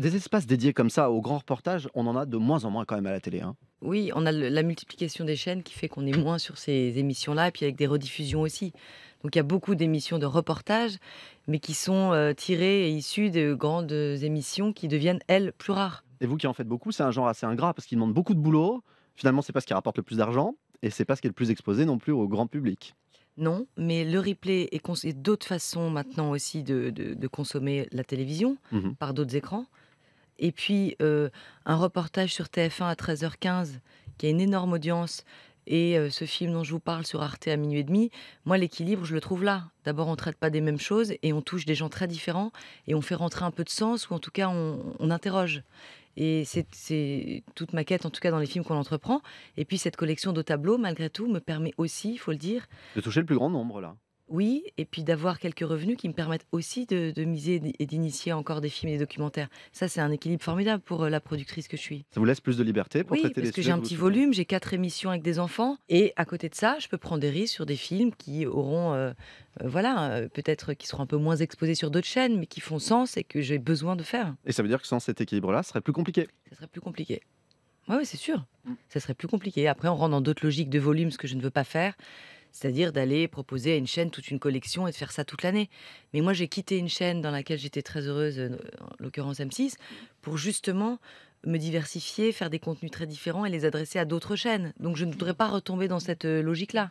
des espaces dédiés comme ça aux grands reportages, on en a de moins en moins quand même à la télé. Hein. Oui, on a la multiplication des chaînes qui fait qu'on est moins sur ces émissions-là, et puis avec des rediffusions aussi. Donc il y a beaucoup d'émissions de reportages, mais qui sont euh, tirées et issues de grandes émissions qui deviennent, elles, plus rares. Et vous qui en faites beaucoup, c'est un genre assez ingrat parce qu'il demande beaucoup de boulot. Finalement, c'est pas ce qui rapporte le plus d'argent et c'est pas ce qui est le plus exposé non plus au grand public. Non, mais le replay est d'autres façons maintenant aussi de, consommer la télévision mmh par d'autres écrans. Et puis, euh, un reportage sur TF1 à 13h15, qui a une énorme audience, et euh, ce film dont je vous parle sur Arte à minuit et demi, moi l'équilibre je le trouve là. D'abord on ne traite pas des mêmes choses et on touche des gens très différents et on fait rentrer un peu de sens ou en tout cas on, on interroge. Et c'est toute ma quête, en tout cas dans les films qu'on entreprend. Et puis cette collection de tableaux, malgré tout, me permet aussi, il faut le dire... De toucher le plus grand nombre, là oui, et puis d'avoir quelques revenus qui me permettent aussi de, miser et d'initier encore des films et des documentaires. Ça, c'est un équilibre formidable pour euh, la productrice que je suis. Ça vous laisse plus de liberté pour oui, parce que j'ai un petit volume, j'ai quatre émissions avec des enfants, et à côté de ça, je peux prendre des risques sur des films qui auront, euh, euh, voilà, peut-être qui seront un peu moins exposés sur d'autres chaînes, mais qui font sens et que j'ai besoin de faire. Et ça veut dire que sans cet équilibre-là, ce serait plus compliqué. Ça serait plus compliqué. Oui, ouais, c'est sûr. Mm. Ça serait plus compliqué. Après, on rentre dans d'autres logiques de volume, ce que je ne veux pas faire c'est-à-dire d'aller proposer à une chaîne toute une collection et de faire ça toute l'année. Mais moi, j'ai quitté une chaîne dans laquelle j'étais très heureuse, euh, en l'occurrence M6, pour justement me diversifier, faire des contenus très différents et les adresser à d'autres chaînes. Donc je ne voudrais pas retomber dans cette euh, logique-là.